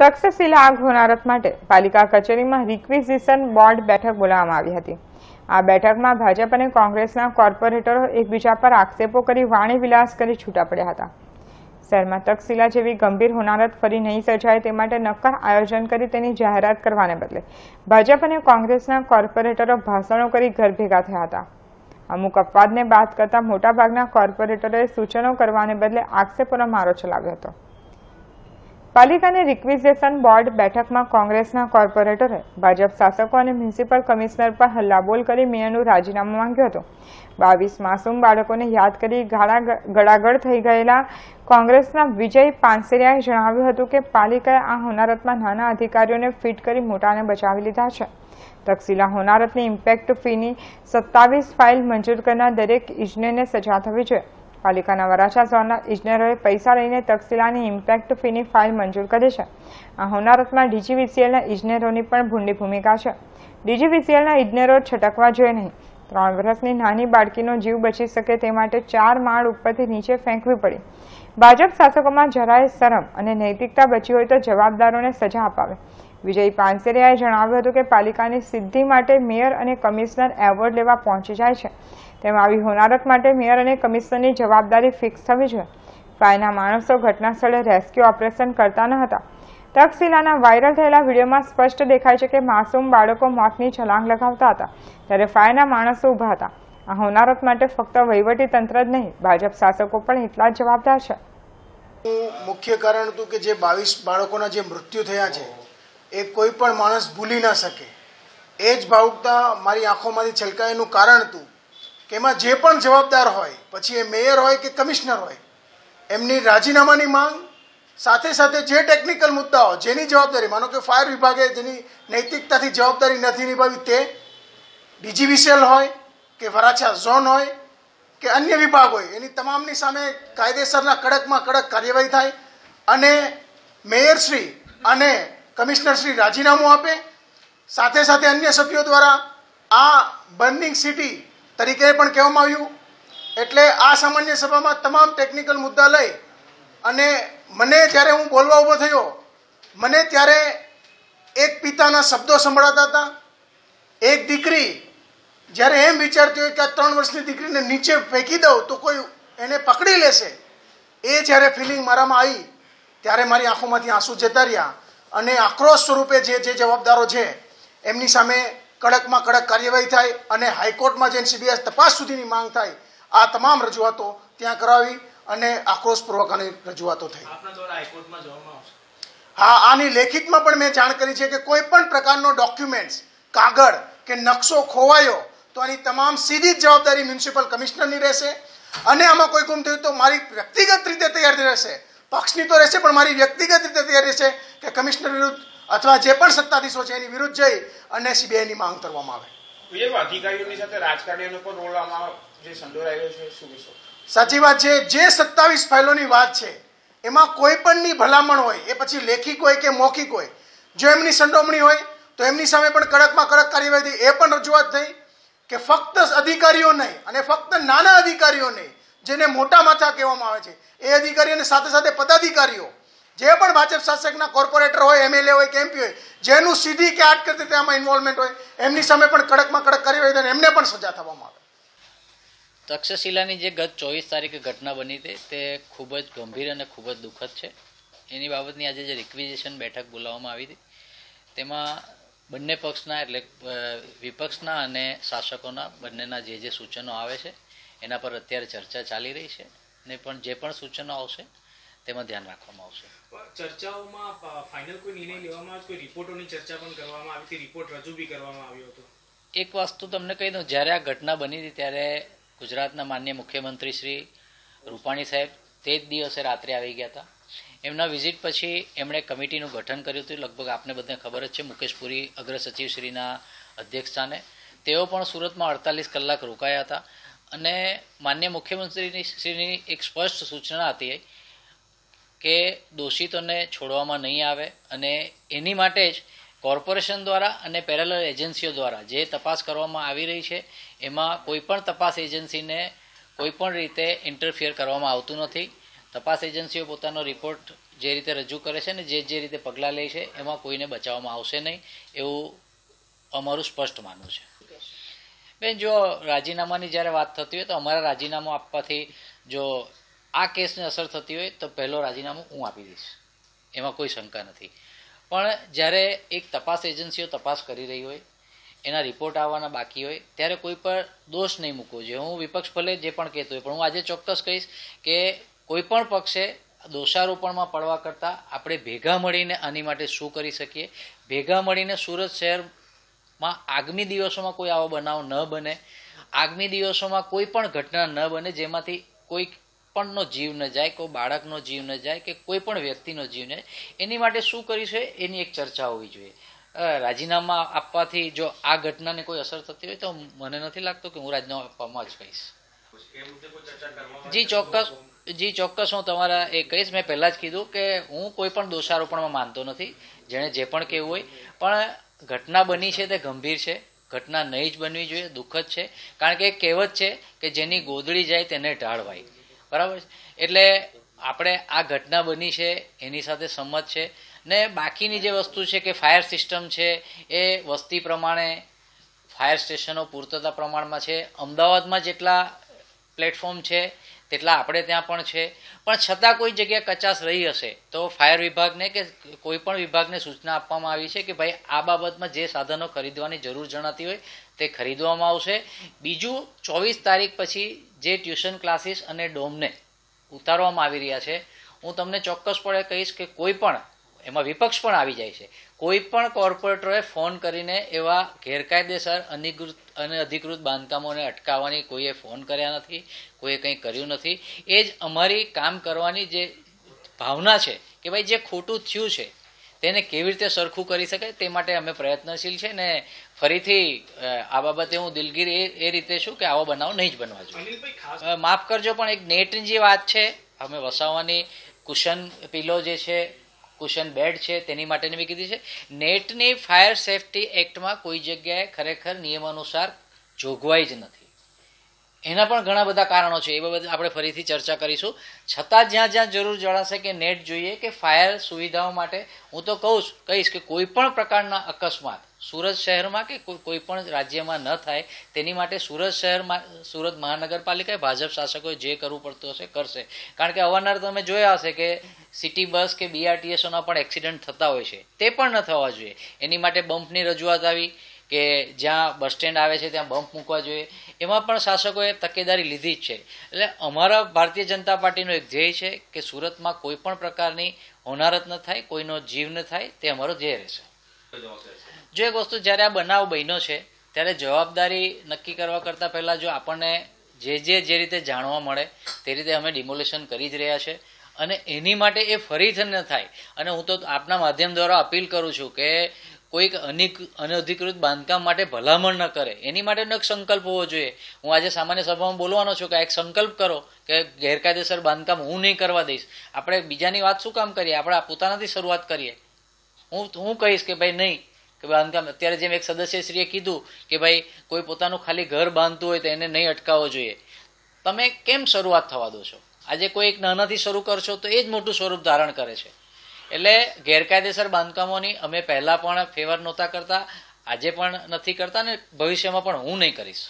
તક્ષશિલા આગ હોનારત માટે પાલિકા કચેરીમાં રિક્વિઝિશન બોર્ડ બેઠક બોલાવવામાં આવી હતી આ બેઠકમાં ભાજપ અને કોંગ્રેસના કોર્પોરેટરો એકબીજા પર આક્ષેપો કરી વાણી વિલાસ કરી છૂટા પડ્યા હતા શહેરમાં તક્ષશિલા જેવી ગંભીર હોનારત ફરી નહીં સર્જાય તે માટે નક્કર આયોજન કરી તેની જાહેરાત કરવાને બદલે ભાજપ અને કોંગ્રેસના કોર્પોરેટરો ભાષણો કરી ઘર ભેગા થયા હતા અમુક અપવાદને બાદ કરતા મોટાભાગના કોર્પોરેટરોએ સૂચનો કરવાને બદલે આક્ષેપોનો મારો ચલાવ્યો હતો પાલિકાની રિક્વિઝેશન બોર્ડ બેઠકમાં કોંગ્રેસના કોર્પોરેટરે ભાજપ શાસકો અને મ્યુનિસિપલ કમિશનર પર હલ્લાબોલ કરી મેયરનું રાજીનામું માંગ્યું હતું બાવીસ માસૂમ બાળકોને યાદ કરી ગાળા ગળાગળ થઈ ગયેલા કોંગ્રેસના વિજય પાનસેરિયાએ જણાવ્યું હતું કે પાલિકાએ આ હોનારતમાં નાના અધિકારીઓને ફિટ કરી મોટાને બચાવી લીધા છે તકસીલા હોનારતની ઇમ્પેક્ટ ફીની સત્તાવીસ ફાઇલ મંજૂર કરનાર દરેક ઇજનેરને સજા થવી જોઈએ પાલિકાના વરાછા ઝોનના ઇજનેરોએ પૈસા લઈને તક્ષશિલાની ઇમ્પેક્ટ ફીની ફાઇલ મંજૂર કરી છે આ હોનારતમાં ડીજીવીસીએલના ઇજનેરોની પણ ભૂંડી ભૂમિકા છે ડીજીવીસીએલના ઇજનેરો છટકવા જોઈએ નહીં ત્રણ વર્ષની નાની બાળકીનો જીવ બચી શકે તે માટે ચાર માળ ઉપરથી નીચે ફેંકવી પડી ભાજપ શાસકોમાં જરાય શરમ અને નૈતિકતા બચી હોય તો જવાબદારોને સજા અપાવે વિજય પાનસેરિયાએ જણાવ્યું હતું કે પાલિકાની સિદ્ધિ માટે મેયર અને કમિશનર એવોર્ડ લેવા પહોંચી જાય છે તેમાં આવી હોનારત માટે મેયર અને કમિશનરની જવાબદારી ફિક્સ થવી જોઈએ ફાયના માણસો ઘટનાસ્થળે રેસ્ક્યુ ઓપરેશન કરતા ન હતા તક્ષશિલાના વાયરલ થયેલા વિડીયોમાં સ્પષ્ટ દેખાય છે કે માસૂમ બાળકો મોતની છલાંગ લગાવતા હતા ત્યારે ફાયના માણસો ઊભા હતા આ હોનારત માટે ફક્ત વહીવટી તંત્ર જ નહીં ભાજપ શાસકો પણ એટલા જ જવાબદાર છે મુખ્ય કારણ હતું કે જે બાવીસ બાળકોના જે મૃત્યુ થયા છે એ કોઈ પણ માણસ ભૂલી ન શકે એ જ ભાવુકતા મારી આંખોમાંથી છલકાયનું કારણ હતું કે એમાં જે પણ જવાબદાર હોય પછી એ મેયર હોય કે કમિશનર હોય એમની રાજીનામાની માંગ સાથે સાથે જે ટેકનિકલ મુદ્દાઓ જેની જવાબદારી માનો કે ફાયર વિભાગે જેની નૈતિકતાથી જવાબદારી નથી નિભાવી તે ડીજીવીસીએલ હોય કે વરાછા ઝોન હોય કે અન્ય વિભાગ હોય એની તમામની સામે કાયદેસરના કડકમાં કડક કાર્યવાહી થાય અને મેયરશ્રી અને કમિશનર શ્રી રાજીનામું આપે સાથે સાથે અન્ય સભ્યો દ્વારા આ બર્નિંગ સિટી તરીકે પણ કહેવામાં આવ્યું એટલે આ સામાન્ય સભામાં તમામ ટેકનિકલ મુદ્દા લઈ અને મને જ્યારે હું બોલવા ઊભો થયો મને ત્યારે એક પિતાના શબ્દો સંભળાતા હતા એક દીકરી જ્યારે એમ વિચારતી હોય કે આ ત્રણ વર્ષની દીકરીને નીચે ફેંકી દઉં તો કોઈ એને પકડી લેશે એ જ્યારે ફિલિંગ મારામાં આવી ત્યારે મારી આંખોમાંથી આંસુ જતા રહ્યા અને આક્રોશ સ્વરૂપે જે જે જવાબદારો છે એમની સામે કડકમાં કડક કાર્યવાહી થાય અને હાઈકોર્ટમાં જઈને સીબીઆઈ તપાસ સુધીની માંગ થાય આ તમામ રજૂઆતો ત્યાં કરાવી અને આક્રોશપૂર્વક આની રજૂઆતો થઈ હા આની લેખિતમાં પણ મેં જાણ કરી છે કે કોઈ પણ પ્રકારનો ડોક્યુમેન્ટ્સ કાગળ કે નકશો ખોવાયો તો આની તમામ સીધી જ જવાબદારી મ્યુનિસિપલ કમિશનરની રહેશે અને આમાં કોઈ ગુમ થયું તો મારી વ્યક્તિગત રીતે તૈયાર રહેશે પક્ષની તો રહેશે પણ મારી વ્યક્તિગત રીતે તૈયારી રહેશે કે કમિશનર વિરુદ્ધ અથવા જે પણ સત્તાધીશો છે એની વિરુદ્ધ જઈ અને સીબીઆઈની માંગ કરવામાં આવે અધિકારીઓની સાથે રાજકારણીઓનો પણ રોલ જે સંડોરાયો છે શું સાચી વાત છે જે સત્તાવીસ ફાઇલોની વાત છે એમાં કોઈ પણની ભલામણ હોય એ પછી લેખિક હોય કે મૌખિક હોય જો એમની સંડોવણી હોય તો એમની સામે પણ કડકમાં કડક કાર્યવાહી થઈ એ પણ રજૂઆત થઈ કે ફક્ત અધિકારીઓ નહીં અને ફક્ત નાના અધિકારીઓ નહીં જેને મોટા માથા કહેવામાં આવે છે એ અધિકારી અને સાથે સાથે પદાધિકારીઓ જે પણ ભાજપ શાસકના કોર્પોરેટર હોય એમએલએ હોય કે એમપી હોય જેનું સીધી કે આટ કરતી તેમાં ઇન્વોલ્વમેન્ટ હોય એમની સામે પણ કડકમાં કડક કરી હોય તો એમને પણ સજા થવામાં આવે તક્ષશિલાની જે ગત ચોવીસ તારીખે ઘટના બની હતી તે ખૂબ જ ગંભીર અને ખૂબ જ દુઃખદ છે એની બાબતની આજે જે રિક્વિઝિશન બેઠક બોલાવવામાં આવી હતી તેમાં બંને પક્ષના એટલે વિપક્ષના અને શાસકોના બંનેના જે જે સૂચનો આવે છે એના પર અત્યારે ચર્ચા ચાલી રહી છે ને પણ જે પણ સૂચનો આવશે તેમાં ધ્યાન રાખવામાં આવશે ચર્ચાઓમાં ફાઇનલ કોઈ નિર્ણય લેવામાં કોઈ રિપોર્ટોની ચર્ચા પણ કરવામાં આવી હતી રિપોર્ટ રજૂ બી કરવામાં આવ્યો હતો એક વસ્તુ તમને કહી દઉં જ્યારે આ ઘટના બની હતી ત્યારે ગુજરાતના માન્ય મુખ્યમંત્રી શ્રી રૂપાણી સાહેબ તે જ દિવસે રાત્રે આવી ગયા હતા એમના વિઝિટ પછી એમણે કમિટીનું ગઠન કર્યું હતું લગભગ આપને બધાને ખબર જ છે મુકેશ પુરી અગ્ર સચિવશ્રીના અધ્યક્ષસ્થાને તેઓ પણ સુરતમાં અડતાલીસ કલાક રોકાયા હતા અને માન્ય મુખ્યમંત્રીની શ્રીની એક સ્પષ્ટ સૂચના હતી કે દોષિતોને છોડવામાં નહીં આવે અને એની માટે જ કોર્પોરેશન દ્વારા અને પેરેલર એજન્સીઓ દ્વારા જે તપાસ કરવામાં આવી રહી છે એમાં કોઈપણ તપાસ એજન્સીને કોઈપણ રીતે ઇન્ટરફિયર કરવામાં આવતું નથી તપાસ એજન્સીઓ પોતાનો રિપોર્ટ જે રીતે રજૂ કરે છે ને જે જે રીતે પગલાં લે છે એમાં કોઈને બચાવવામાં આવશે નહીં એવું અમારું સ્પષ્ટ માનવું છે બેન જો રાજીનામાની જ્યારે વાત થતી હોય તો અમારા રાજીનામું આપવાથી જો આ કેસને અસર થતી હોય તો પહેલો રાજીનામું હું આપી દઈશ એમાં કોઈ શંકા નથી પણ જ્યારે એક તપાસ એજન્સીઓ તપાસ કરી રહી હોય એના રિપોર્ટ આવવાના બાકી હોય ત્યારે કોઈ પર દોષ નહીં મૂકવો જોઈએ હું વિપક્ષ ભલે જે પણ કહેતો હોય પણ હું આજે ચોક્કસ કહીશ કે કોઈ પણ પક્ષે દોષારોપણમાં પડવા કરતાં આપણે ભેગા મળીને આની માટે શું કરી શકીએ ભેગા મળીને સુરત શહેર માં આગામી દિવસોમાં કોઈ આવો બનાવ ન બને આગામી દિવસોમાં કોઈ પણ ઘટના ન બને જેમાંથી કોઈ પણનો જીવ ન જાય કોઈ બાળકનો જીવ ન જાય કે કોઈ પણ વ્યક્તિનો જીવ ન જાય એની માટે શું કરી છે એની એક ચર્ચા હોવી જોઈએ રાજીનામા આપવાથી જો આ ઘટનાને કોઈ અસર થતી હોય તો મને નથી લાગતો કે હું રાજીનામું આપવામાં જ કહીશ જી ચોક્કસ જી ચોક્કસ હું તમારા એ કહીશ મેં પહેલાં જ કીધું કે હું કોઈ પણ દોષારોપણમાં માનતો નથી જેણે જે પણ કહેવું હોય પણ ઘટના બની છે તે ગંભીર છે ઘટના નહીં જ બનવી જોઈએ દુઃખદ છે કારણ કે એક કહેવત છે કે જેની ગોદળી જાય તેને ટાળવાય બરાબર એટલે આપણે આ ઘટના બની છે એની સાથે સંમત છે ને બાકીની જે વસ્તુ છે કે ફાયર સિસ્ટમ છે એ વસ્તી પ્રમાણે ફાયર સ્ટેશનો પૂરતતા પ્રમાણમાં છે અમદાવાદમાં જેટલા પ્લેટફોર્મ છે તેટલા આપણે ત્યાં પણ છે પણ છતાં કોઈ જગ્યાએ કચાશ રહી હશે તો ફાયર વિભાગને કે કોઈ પણ વિભાગને સૂચના આપવામાં આવી છે કે ભાઈ આ બાબતમાં જે સાધનો ખરીદવાની જરૂર જણાતી હોય તે ખરીદવામાં આવશે બીજું ચોવીસ તારીખ પછી જે ટ્યુશન ક્લાસીસ અને ડોમને ઉતારવામાં આવી રહ્યા છે હું તમને ચોક્કસપણે કહીશ કે કોઈ પણ એમાં વિપક્ષ પણ આવી જાય છે કોઈ પણ કોર્પોરેટરોએ ફોન કરીને એવા ગેરકાયદેસર અનિકૃત અને અધિકૃત બાંધકામોને અટકાવવાની કોઈએ ફોન કર્યા નથી કોઈએ કંઈ કર્યું નથી એ જ અમારી કામ કરવાની જે ભાવના છે કે ભાઈ જે ખોટું થયું છે તેને કેવી રીતે સરખું કરી શકાય તે માટે અમે પ્રયત્નશીલ છે ને ફરીથી આ બાબતે હું દિલગીર એ રીતે છું કે આવો બનાવ નહીં જ બનવા જોઈએ માફ કરજો પણ એક નેટની જે વાત છે અમે વસાવવાની કુશન પીલો જે છે કુશન બેડ છે તેની માટેની બી કીધી છે નેટની ફાયર સેફટી એક્ટમાં કોઈ જગ્યાએ ખરેખર નિયમ અનુસાર જોગવાઈ જ નથી એના પણ ઘણા બધા કારણો છે એ બાબત આપણે ફરીથી ચર્ચા કરીશું છતાં જ્યાં જ્યાં જરૂર જણાશે કે નેટ જોઈએ કે ફાયર સુવિધાઓ માટે હું તો કહું કહીશ કે કોઈ પણ પ્રકારના અકસ્માત સુરત શહેરમાં કે કોઈ પણ રાજ્યમાં ન થાય તેની માટે સુરત શહેરમાં સુરત મહાનગરપાલિકાએ ભાજપ શાસકોએ જે કરવું પડતું હશે કરશે કારણ કે અવારનવાર તમે જોયા હશે કે સિટી બસ કે બીઆરટીએસઓના પણ એક્સિડન્ટ થતા હોય છે તે પણ ન થવા જોઈએ એની માટે બમ્પની રજૂઆત આવી કે જ્યાં બસ સ્ટેન્ડ આવે છે ત્યાં બમ્પ મૂકવા જોઈએ એમાં પણ શાસકોએ તકેદારી લીધી જ છે એટલે અમારા ભારતીય જનતા પાર્ટીનો એક ધ્યેય છે કે સુરતમાં કોઈ પણ પ્રકારની હોનારત ન થાય કોઈનો જીવ ન થાય તે અમારો ધ્યેય રહેશે જો એક વસ્તુ જ્યારે આ બનાવ બન્યો છે ત્યારે જવાબદારી નક્કી કરવા કરતાં પહેલાં જો આપણને જે જે જે રીતે જાણવા મળે તે રીતે અમે ડિમોલેશન કરી જ રહ્યા છે અને એની માટે એ ફરીથી ન થાય અને હું તો આપના માધ્યમ દ્વારા અપીલ કરું છું કે કોઈક અનિક અનધિકૃત બાંધકામ માટે ભલામણ ન કરે એની માટે એક સંકલ્પ હોવો જોઈએ હું આજે સામાન્ય સભામાં બોલવાનો છું કે આ એક સંકલ્પ કરો કે ગેરકાયદેસર બાંધકામ હું નહીં કરવા દઈશ આપણે બીજાની વાત શું કામ કરીએ આપણે પોતાનાથી શરૂઆત કરીએ હું હું કહીશ કે ભાઈ નહીં કે બાંધકામ અત્યારે જેમ એક સદસ્યશ્રીએ કીધું કે ભાઈ કોઈ પોતાનું ખાલી ઘર બાંધતું હોય તો એને નહીં અટકાવવો જોઈએ તમે કેમ શરૂઆત થવા દો છો આજે કોઈ એક નાનાથી શરૂ કરશો તો એ જ મોટું સ્વરૂપ ધારણ કરે છે એટલે ગેરકાયદેસર બાંધકામોની અમે પહેલા પણ ફેવર નહોતા કરતા આજે પણ નથી કરતા ને ભવિષ્યમાં પણ હું નહીં કરીશ